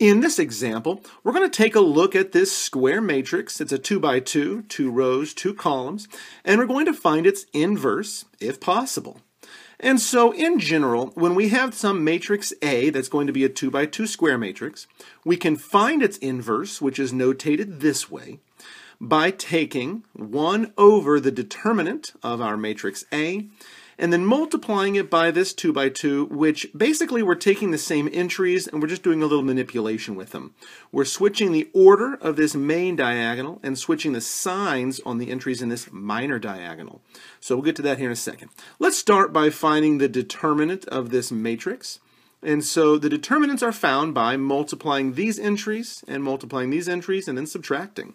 In this example, we're going to take a look at this square matrix. It's a 2 by 2, two rows, two columns, and we're going to find its inverse, if possible. And so in general, when we have some matrix A that's going to be a 2 by 2 square matrix, we can find its inverse, which is notated this way, by taking 1 over the determinant of our matrix A and then multiplying it by this 2 by 2, which basically we're taking the same entries and we're just doing a little manipulation with them. We're switching the order of this main diagonal and switching the signs on the entries in this minor diagonal. So we'll get to that here in a second. Let's start by finding the determinant of this matrix. And so the determinants are found by multiplying these entries and multiplying these entries and then subtracting.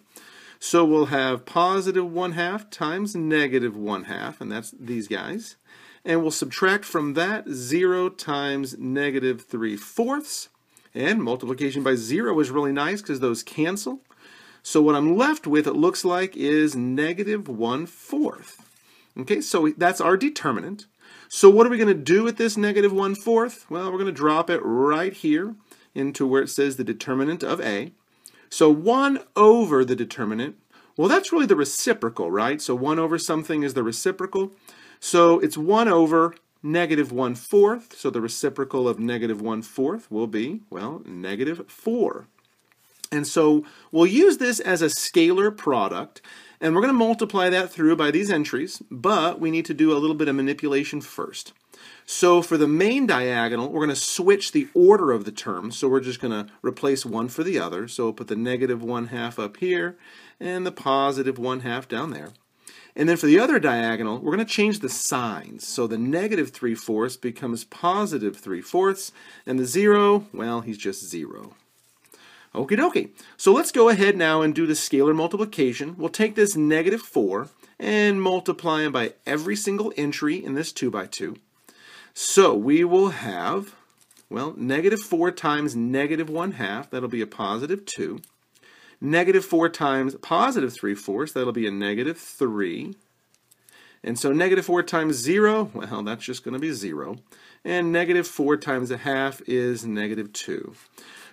So we'll have positive 1 half times negative 1 half, and that's these guys. And we'll subtract from that 0 times negative 3 fourths. And multiplication by 0 is really nice because those cancel. So what I'm left with, it looks like, is negative 1 fourth. Okay, so that's our determinant. So what are we going to do with this negative 1 fourth? Well, we're going to drop it right here into where it says the determinant of A. So 1 over the determinant, well, that's really the reciprocal, right? So 1 over something is the reciprocal. So it's 1 over negative 1 fourth. So the reciprocal of negative 1 fourth will be, well, negative 4. And so we'll use this as a scalar product, and we're going to multiply that through by these entries, but we need to do a little bit of manipulation first. So for the main diagonal, we're going to switch the order of the terms. So we're just going to replace one for the other. So we'll put the negative one half up here and the positive one half down there. And then for the other diagonal, we're going to change the signs. So the negative 3 fourths becomes positive 3 fourths, and the 0, well, he's just 0. Okie dokie. So let's go ahead now and do the scalar multiplication. We'll take this negative 4 and multiply them by every single entry in this 2 by 2. So we will have, well, negative 4 times negative 1 half, that'll be a positive 2. Negative 4 times positive 3 fourths, that'll be a negative 3. And so negative 4 times 0, well, that's just going to be 0. And negative 4 times a half is negative 2.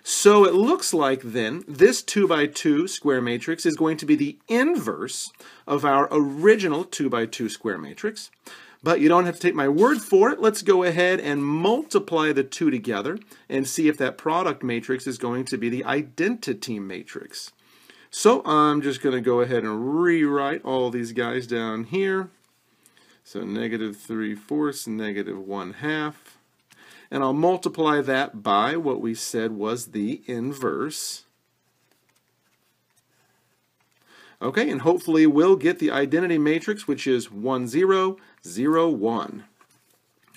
So it looks like then this 2 by 2 square matrix is going to be the inverse of our original 2 by 2 square matrix. But you don't have to take my word for it. Let's go ahead and multiply the two together and see if that product matrix is going to be the identity matrix. So I'm just going to go ahead and rewrite all these guys down here. So negative 3 fourths, negative 1 half. And I'll multiply that by what we said was the inverse Okay, and hopefully we'll get the identity matrix, which is 1, 0, 0, 1.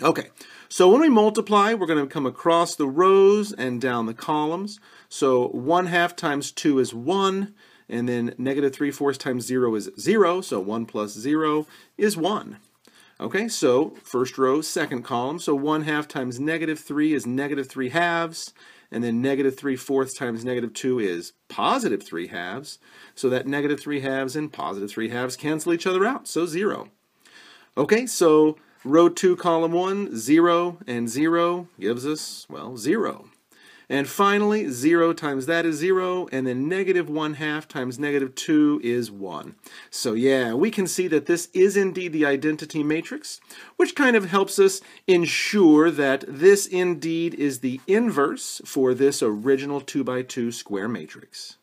Okay, so when we multiply, we're going to come across the rows and down the columns. So 1 half times 2 is 1, and then negative 3 fourths times 0 is 0, so 1 plus 0 is 1. Okay, so first row, second column, so 1 half times negative 3 is negative 3 halves, and then negative 3 fourths times negative 2 is positive 3 halves. So that negative 3 halves and positive 3 halves cancel each other out, so 0. Okay, so row 2, column 1, 0 and 0 gives us, well, 0. And finally, 0 times that is 0, and then negative 1 half times negative 2 is 1. So yeah, we can see that this is indeed the identity matrix, which kind of helps us ensure that this indeed is the inverse for this original 2 by 2 square matrix.